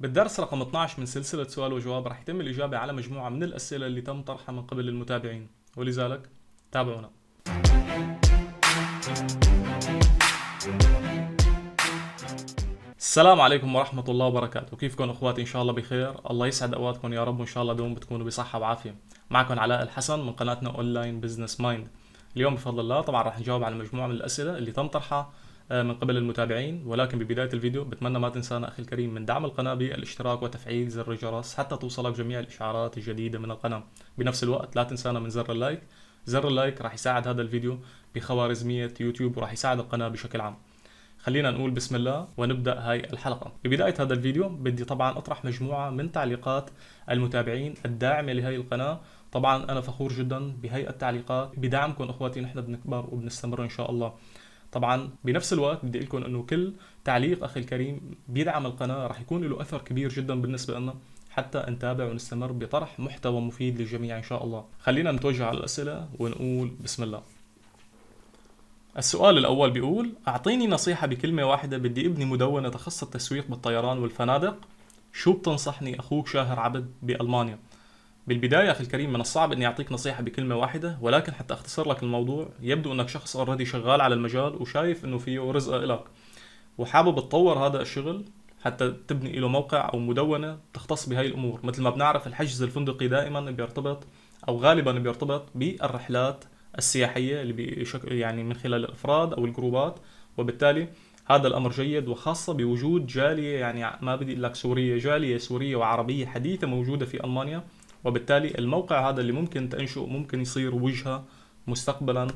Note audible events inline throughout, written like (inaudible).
بالدرس رقم 12 من سلسلة سؤال وجواب راح يتم الإجابة على مجموعة من الأسئلة اللي تم طرحها من قبل المتابعين ولذلك تابعونا السلام عليكم ورحمة الله وبركاته كيفكم أخواتي إن شاء الله بخير الله يسعد أوقاتكم يا رب وإن شاء الله دوم بتكونوا بصحة وعافية معكم علاء الحسن من قناتنا أونلاين بزنس مايند اليوم بفضل الله طبعا راح نجاوب على مجموعة من الأسئلة اللي تم طرحها آه، من قبل المتابعين ولكن ببداية الفيديو بتمنى ما تنسانا أخي الكريم من دعم القناة بالاشتراك وتفعيل زر الجرس حتى توصلك جميع الإشعارات الجديدة من القناة بنفس الوقت لا تنسانا من زر اللايك زر اللايك راح يساعد هذا الفيديو بخوارزمية يوتيوب وراح يساعد القناة بشكل عام خلينا نقول بسم الله ونبدا هاي الحلقه ببدايه هذا الفيديو بدي طبعا اطرح مجموعه من تعليقات المتابعين الداعمه لهي القناه طبعا انا فخور جدا بهي التعليقات بدعمكم اخواتي نحن بنكبر وبنستمر ان شاء الله طبعا بنفس الوقت بدي اقول لكم انه كل تعليق اخي الكريم بيدعم القناه رح يكون له اثر كبير جدا بالنسبه لنا حتى نتابع ونستمر بطرح محتوى مفيد للجميع ان شاء الله خلينا نتوجه على الاسئله ونقول بسم الله السؤال الأول بيقول أعطيني نصيحة بكلمة واحدة بدي أبني مدونة تخص التسويق بالطيران والفنادق شو بتنصحني أخوك شاهر عبد بألمانيا بالبداية أخي الكريم من الصعب أني أعطيك نصيحة بكلمة واحدة ولكن حتى أختصر لك الموضوع يبدو أنك شخص اوريدي شغال على المجال وشايف أنه فيه رزقة لك وحابب تطور هذا الشغل حتى تبني له موقع أو مدونة تختص بهاي الأمور مثل ما بنعرف الحجز الفندقي دائما بيرتبط أو غالبا بيرتبط بالرحلات السياحية اللي بشكل يعني من خلال الأفراد أو الجروبات وبالتالي هذا الامر جيد وخاصه بوجود جاليه يعني ما بدي اقول لك سوريه جاليه سوريه وعربيه حديثه موجوده في المانيا وبالتالي الموقع هذا اللي ممكن تنشئه ممكن يصير وجهه مستقبلا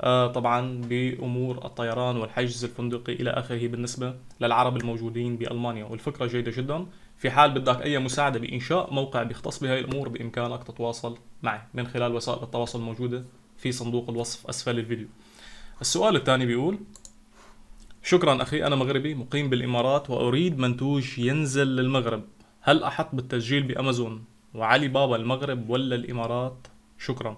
آه، طبعا بامور الطيران والحجز الفندقي الى اخره بالنسبه للعرب الموجودين بالمانيا والفكره جيده جدا في حال بدك اي مساعده بانشاء موقع بيختص بهي الامور بامكانك تتواصل معي من خلال وسائل التواصل الموجوده في صندوق الوصف اسفل الفيديو السؤال الثاني بيقول شكرا اخي انا مغربي مقيم بالامارات واريد منتوج ينزل للمغرب هل احق بالتسجيل بامازون وعلي بابا المغرب ولا الامارات شكرا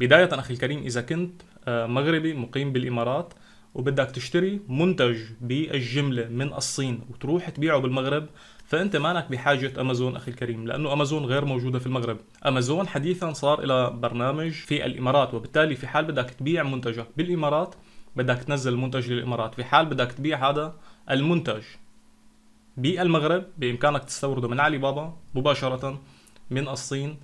بداية اخي الكريم اذا كنت آه، مغربي مقيم بالامارات وبدك تشتري منتج بالجملة من الصين وتروح تبيعه بالمغرب فانت مانك بحاجة امازون اخي الكريم لانه امازون غير موجودة في المغرب امازون حديثا صار الى برنامج في الامارات وبالتالي في حال بدك تبيع منتجك بالامارات بدك تنزل المنتج للامارات في حال بدك تبيع هذا المنتج بالمغرب بامكانك تستورده من علي بابا مباشره من الصين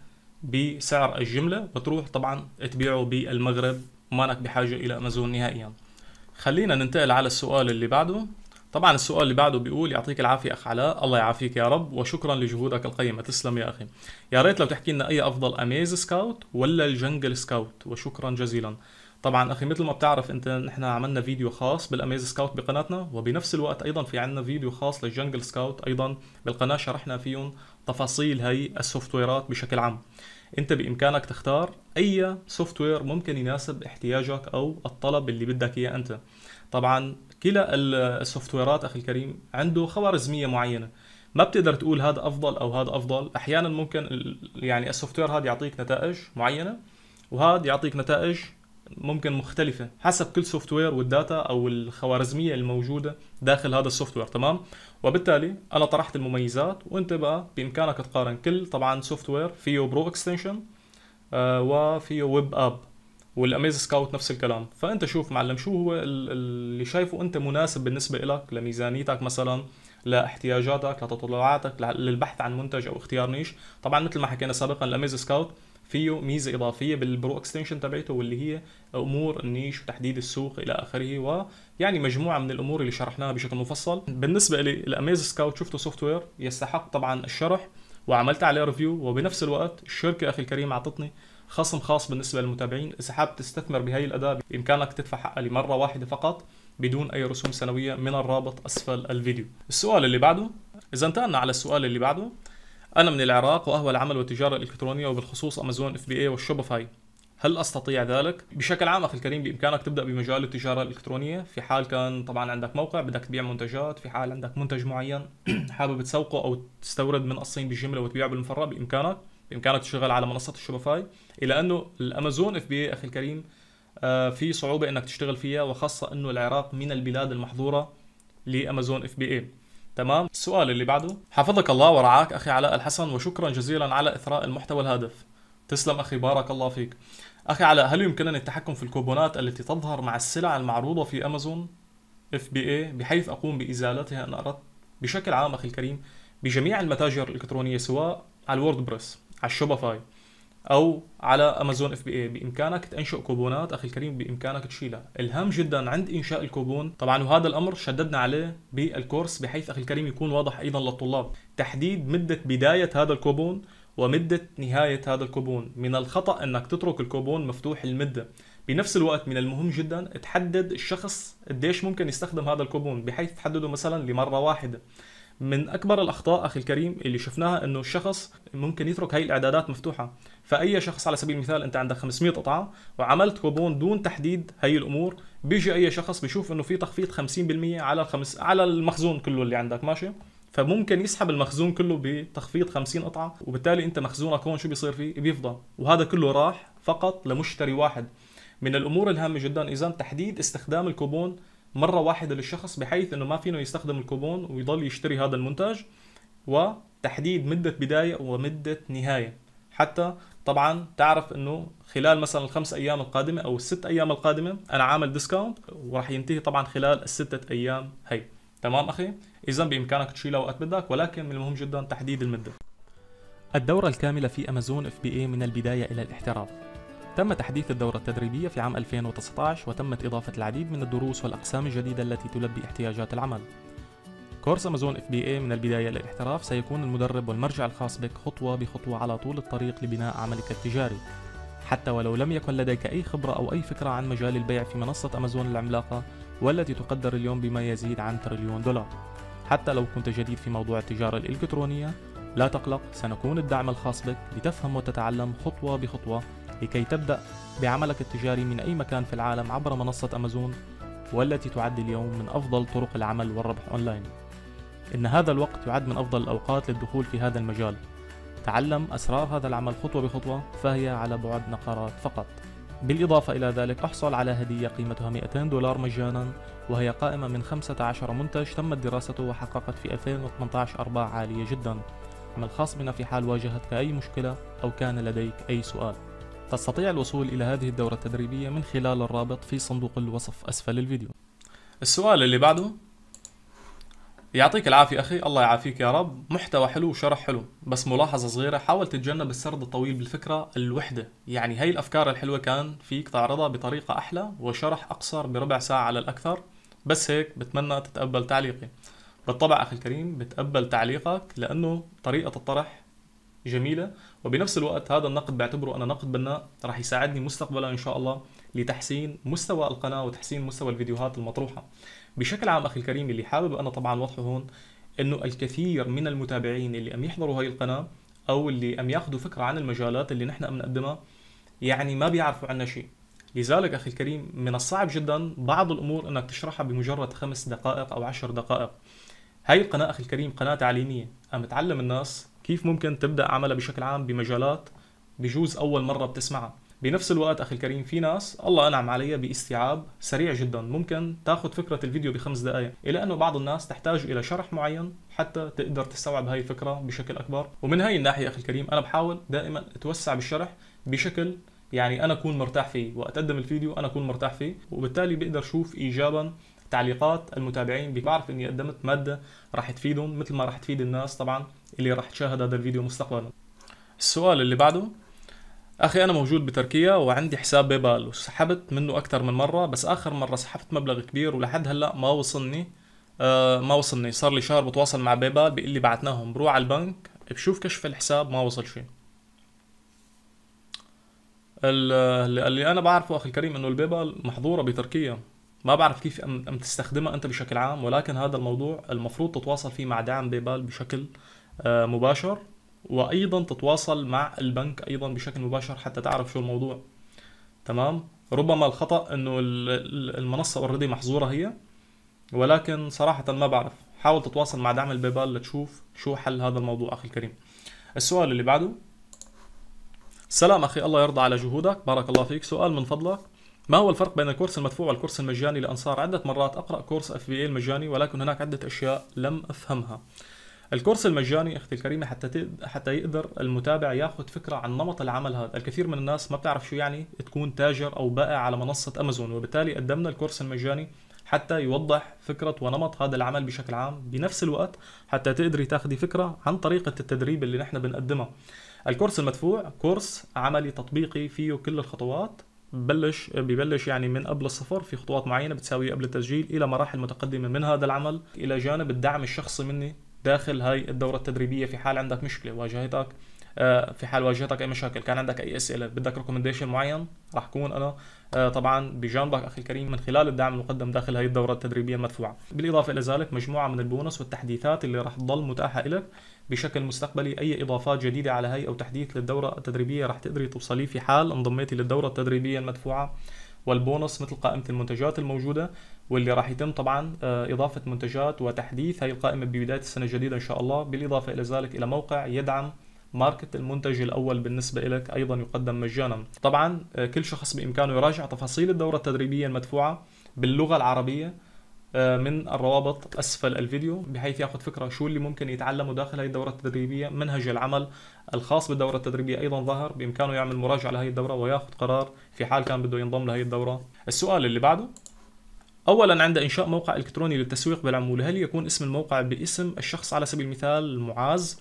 بسعر الجملة بتروح طبعا تبيعه بالمغرب مانك بحاجة إلى أمازون نهائيا خلينا ننتقل على السؤال اللي بعده طبعا السؤال اللي بعده بيقول يعطيك العافيه اخ علاء الله يعافيك يا رب وشكرا لجهودك القيمه تسلم يا اخي يا ريت لو تحكي لنا اي افضل اميز سكاوت ولا الجنجل سكاوت وشكرا جزيلا طبعا اخي مثل ما بتعرف انت نحن عملنا فيديو خاص بالاميز سكاوت بقناتنا وبنفس الوقت ايضا في عندنا فيديو خاص للجنجل سكاوت ايضا بالقناه شرحنا فيهم تفاصيل هي السوفت ويرات بشكل عام انت بامكانك تختار اي سوفت وير ممكن يناسب احتياجك او الطلب اللي بدك اياه انت طبعا كلا السوفت ويرات اخي الكريم عنده خوارزميه معينه ما بتقدر تقول هذا افضل او هذا افضل احيانا ممكن يعني السوفت وير هذا يعطيك نتائج معينه وهذا يعطيك نتائج ممكن مختلفه حسب كل سوفت وير والداتا او الخوارزميه الموجوده داخل هذا السوفت وير تمام وبالتالي انا طرحت المميزات وانت بقى بامكانك تقارن كل طبعا سوفت وير فيه برو اكستنشن آه، وفيه ويب اب والاميز سكاوت نفس الكلام فانت شوف معلم شو هو اللي شايفه انت مناسب بالنسبه لك لميزانيتك مثلا لاحتياجاتك لتطلعاتك للبحث عن منتج او اختيار نيش طبعا مثل ما حكينا سابقا الاميز سكاوت فيه ميزه اضافيه بالبرو اكستنشن تبعته واللي هي امور النيش وتحديد السوق الى اخره ويعني مجموعه من الامور اللي شرحناها بشكل مفصل بالنسبه لي الاميز سكاوت شفته سوفت وير يستحق طبعا الشرح وعملت عليه ريفيو وبنفس الوقت الشركه اخي الكريم اعطتني خصم خاص بالنسبه للمتابعين اذا حاب تستثمر بهي الاداه بامكانك تدفع حقها لمره واحده فقط بدون اي رسوم سنويه من الرابط اسفل الفيديو السؤال اللي بعده اذا انتقلنا على السؤال اللي بعده أنا من العراق وأهوى العمل والتجارة الإلكترونية وبالخصوص أمازون اف بي اي والشوبيفاي هل استطيع ذلك؟ بشكل عام اخي الكريم بامكانك تبدا بمجال التجاره الالكترونيه، في حال كان طبعا عندك موقع بدك تبيع منتجات، في حال عندك منتج معين (clears throat) حابب تسوقه او تستورد من الصين بالجمله وتبيعه بالمفرة بامكانك، بامكانك تشتغل على منصه الشوبيفاي، الى انه الامازون اف بي اي اخي الكريم آه، في صعوبه انك تشتغل فيها وخاصه انه العراق من البلاد المحظوره لامازون اف بي اي. تمام السؤال اللي بعده حفظك الله ورعاك اخي علاء الحسن وشكرا جزيلا على اثراء المحتوى الهادف تسلم اخي بارك الله فيك اخي علاء هل يمكنني التحكم في الكوبونات التي تظهر مع السلع المعروضه في امازون اف بي اي بحيث اقوم بازالتها ان اردت بشكل عام اخي الكريم بجميع المتاجر الالكترونيه سواء على الووردبريس على الشوبيفاي او على امازون اف بي اي بامكانك تنشئ كوبونات اخي الكريم بامكانك تشيلها الهام جدا عند انشاء الكوبون طبعا وهذا الامر شددنا عليه بالكورس بحيث اخي الكريم يكون واضح ايضا للطلاب تحديد مده بدايه هذا الكوبون ومدة نهاية هذا الكوبون من الخطأ أنك تترك الكوبون مفتوح المدة بنفس الوقت من المهم جدا تحدد الشخص قديش ممكن يستخدم هذا الكوبون بحيث تحدده مثلا لمرة واحدة من اكبر الاخطاء اخي الكريم اللي شفناها انه الشخص ممكن يترك هاي الاعدادات مفتوحه فاي شخص على سبيل المثال انت عندك 500 قطعه وعملت كوبون دون تحديد هاي الامور بيجي اي شخص بيشوف انه في تخفيض 50% على الخمس على المخزون كله اللي عندك ماشي فممكن يسحب المخزون كله بتخفيض 50 قطعه وبالتالي انت مخزونك هون شو بيصير فيه بيفضى وهذا كله راح فقط لمشتري واحد من الامور الهامه جدا اذا تحديد استخدام الكوبون مره واحده للشخص بحيث انه ما فينه يستخدم الكوبون ويضل يشتري هذا المنتج وتحديد مده بدايه ومده نهايه حتى طبعا تعرف انه خلال مثلا الخمس ايام القادمه او الست ايام القادمه انا عامل ديسكاونت وراح ينتهي طبعا خلال الستة ايام هي تمام اخي اذا بامكانك تشيلها وقت بدك ولكن من المهم جدا تحديد المده الدورة الكاملة في أمازون اف بي اي من البداية إلى الاحتراف تم تحديث الدورة التدريبية في عام 2019 وتمت إضافة العديد من الدروس والأقسام الجديدة التي تلبي احتياجات العمل كورس أمازون اف بي من البداية للاحتراف سيكون المدرب والمرجع الخاص بك خطوة بخطوة على طول الطريق لبناء عملك التجاري حتى ولو لم يكن لديك أي خبرة أو أي فكرة عن مجال البيع في منصة أمازون العملاقة والتي تقدر اليوم بما يزيد عن تريليون دولار حتى لو كنت جديد في موضوع التجارة الإلكترونية لا تقلق سنكون الدعم الخاص بك لتفهم وتتعلم خطوة بخطوة لكي تبدأ بعملك التجاري من أي مكان في العالم عبر منصة أمازون والتي تعد اليوم من أفضل طرق العمل والربح أونلاين إن هذا الوقت يعد من أفضل الأوقات للدخول في هذا المجال تعلم أسرار هذا العمل خطوة بخطوة فهي على بعد نقرات فقط بالإضافة إلى ذلك احصل على هدية قيمتها 200 دولار مجانا وهي قائمة من 15 منتج تمت دراسته وحققت في 2018 أرباح عالية جدا عمل خاص بنا في حال واجهتك أي مشكلة أو كان لديك أي سؤال تستطيع الوصول إلى هذه الدورة التدريبية من خلال الرابط في صندوق الوصف أسفل الفيديو السؤال اللي بعده يعطيك العافية أخي الله يعافيك يا رب محتوى حلو وشرح حلو بس ملاحظة صغيرة حاول تتجنب السرد الطويل بالفكرة الوحدة يعني هاي الأفكار الحلوة كان فيك تعرضها بطريقة أحلى وشرح أقصر بربع ساعة على الأكثر بس هيك بتمنى تتقبل تعليقي بالطبع أخي الكريم بتقبل تعليقك لأنه طريقة الطرح جميله وبنفس الوقت هذا النقد بعتبره انا نقد بناء راح يساعدني مستقبلا ان شاء الله لتحسين مستوى القناه وتحسين مستوى الفيديوهات المطروحه بشكل عام اخي الكريم اللي حابب انا طبعا وضحه هون انه الكثير من المتابعين اللي عم يحضروا هاي القناه او اللي عم ياخذوا فكره عن المجالات اللي نحن عم نقدمها يعني ما بيعرفوا عنا شيء لذلك اخي الكريم من الصعب جدا بعض الامور انك تشرحها بمجرد خمس دقائق او عشر دقائق هاي القناه اخي الكريم قناه تعليميه عم تعلم الناس كيف ممكن تبدا عملها بشكل عام بمجالات بجوز اول مره بتسمعها بنفس الوقت اخي الكريم في ناس الله انعم علي باستيعاب سريع جدا ممكن تاخذ فكره الفيديو بخمس دقائق الا انه بعض الناس تحتاج الى شرح معين حتى تقدر تستوعب هاي الفكره بشكل اكبر ومن هاي الناحيه اخي الكريم انا بحاول دائما اتوسع بالشرح بشكل يعني انا اكون مرتاح فيه اقدم الفيديو انا اكون مرتاح فيه وبالتالي بقدر اشوف ايجابا تعليقات المتابعين بعرف اني قدمت ماده راح تفيدهم مثل ما راح تفيد الناس طبعا اللي راح تشاهد هذا الفيديو مستقبلا السؤال اللي بعده اخي انا موجود بتركيا وعندي حساب بايبال وسحبت منه اكثر من مره بس اخر مره سحبت مبلغ كبير ولحد هلا ما وصلني آه ما وصلني صار لي شهر بتواصل مع بايبال بيقول لي بعتناهم بروح على البنك بشوف كشف الحساب ما وصل شيء اللي انا بعرفه اخي الكريم انه البيبال محظوره بتركيا ما بعرف كيف أم تستخدمها انت بشكل عام ولكن هذا الموضوع المفروض تتواصل فيه مع دعم بيبال بشكل آه، مباشر وايضا تتواصل مع البنك ايضا بشكل مباشر حتى تعرف شو الموضوع تمام ربما الخطا انه المنصه اوريدي محظوره هي ولكن صراحه ما بعرف حاول تتواصل مع دعم البيبال لتشوف شو حل هذا الموضوع اخي الكريم السؤال اللي بعده سلام اخي الله يرضى على جهودك بارك الله فيك سؤال من فضلك ما هو الفرق بين الكورس المدفوع والكورس المجاني لان صار عده مرات اقرا كورس اف بي المجاني ولكن هناك عده اشياء لم افهمها الكورس المجاني اختي الكريمه حتى حتى يقدر المتابع ياخذ فكره عن نمط العمل هذا، الكثير من الناس ما بتعرف شو يعني تكون تاجر او بائع على منصه امازون وبالتالي قدمنا الكورس المجاني حتى يوضح فكرة ونمط هذا العمل بشكل عام بنفس الوقت حتى تقدري تاخذي فكرة عن طريقة التدريب اللي نحن بنقدمها الكورس المدفوع كورس عملي تطبيقي فيه كل الخطوات ببلش ببلش يعني من قبل الصفر في خطوات معينه بتساوي قبل التسجيل الى مراحل متقدمه من هذا العمل الى جانب الدعم الشخصي مني داخل هاي الدوره التدريبيه في حال عندك مشكله واجهتك آه، في حال واجهتك اي مشاكل كان عندك اي اسئله بدك ريكومنديشن معين راح اكون انا آه، طبعا بجانبك اخي الكريم من خلال الدعم المقدم داخل هي الدوره التدريبيه المدفوعه بالاضافه الى ذلك مجموعه من البونص والتحديثات اللي راح تضل متاحه لك بشكل مستقبلي اي اضافات جديده على هي او تحديث للدوره التدريبيه راح تقدري توصلي في حال انضميتي للدوره التدريبيه المدفوعه والبونص مثل قائمة المنتجات الموجودة واللي راح يتم طبعا آه، اضافه منتجات وتحديث هاي القائمه ببدايه السنه الجديده ان شاء الله بالاضافه الى ذلك الى موقع يدعم ماركت المنتج الاول بالنسبه لك ايضا يقدم مجانا طبعا آه، كل شخص بامكانه يراجع تفاصيل الدوره التدريبيه المدفوعه باللغه العربيه آه، من الروابط اسفل الفيديو بحيث ياخذ فكره شو اللي ممكن يتعلمه داخل هاي الدوره التدريبيه منهج العمل الخاص بالدوره التدريبيه ايضا ظهر بامكانه يعمل مراجعه لهي الدوره وياخذ قرار في حال كان بده ينضم لهي الدوره السؤال اللي بعده اولا عند انشاء موقع الكتروني للتسويق بالعمولة هل يكون اسم الموقع باسم الشخص على سبيل المثال معاذ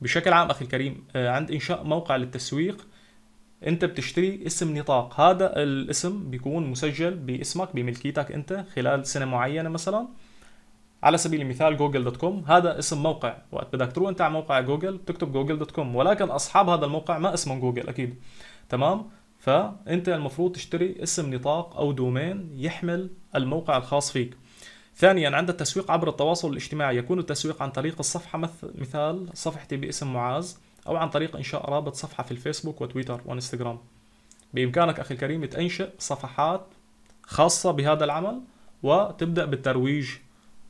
بشكل عام اخي الكريم آه، عند انشاء موقع للتسويق انت بتشتري اسم نطاق هذا الاسم بيكون مسجل باسمك بملكيتك انت خلال سنه معينه مثلا على سبيل المثال جوجل دوت كوم هذا اسم موقع وقت بدك تروح انت على موقع جوجل بتكتب جوجل دوت كوم ولكن اصحاب هذا الموقع ما اسمهم جوجل اكيد تمام فانت المفروض تشتري اسم نطاق او دومين يحمل الموقع الخاص فيك ثانيا عند التسويق عبر التواصل الاجتماعي يكون التسويق عن طريق الصفحة مثال صفحتي باسم معاذ أو عن طريق إنشاء رابط صفحة في الفيسبوك وتويتر وانستغرام بإمكانك أخي الكريم تنشئ صفحات خاصة بهذا العمل وتبدأ بالترويج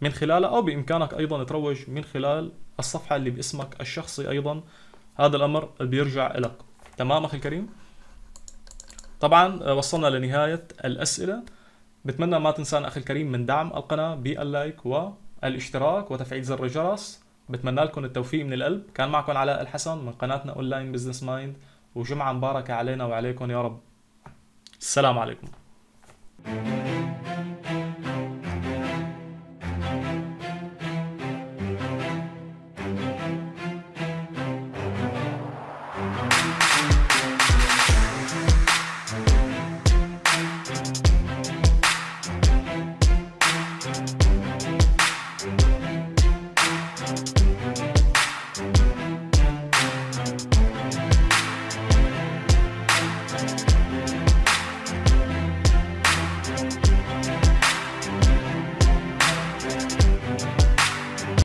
من خلالها أو بإمكانك أيضا تروج من خلال الصفحة اللي باسمك الشخصي أيضا هذا الأمر بيرجع لك تمام أخي الكريم؟ طبعا آه، وصلنا لنهاية الأسئلة بتمنى ما تنسان أخي الكريم من دعم القناة باللايك والاشتراك وتفعيل زر الجرس بتمنى لكم التوفيق من القلب كان معكم علاء الحسن من قناتنا أونلاين بزنس مايند وجمعة مباركة علينا وعليكم يا رب السلام عليكم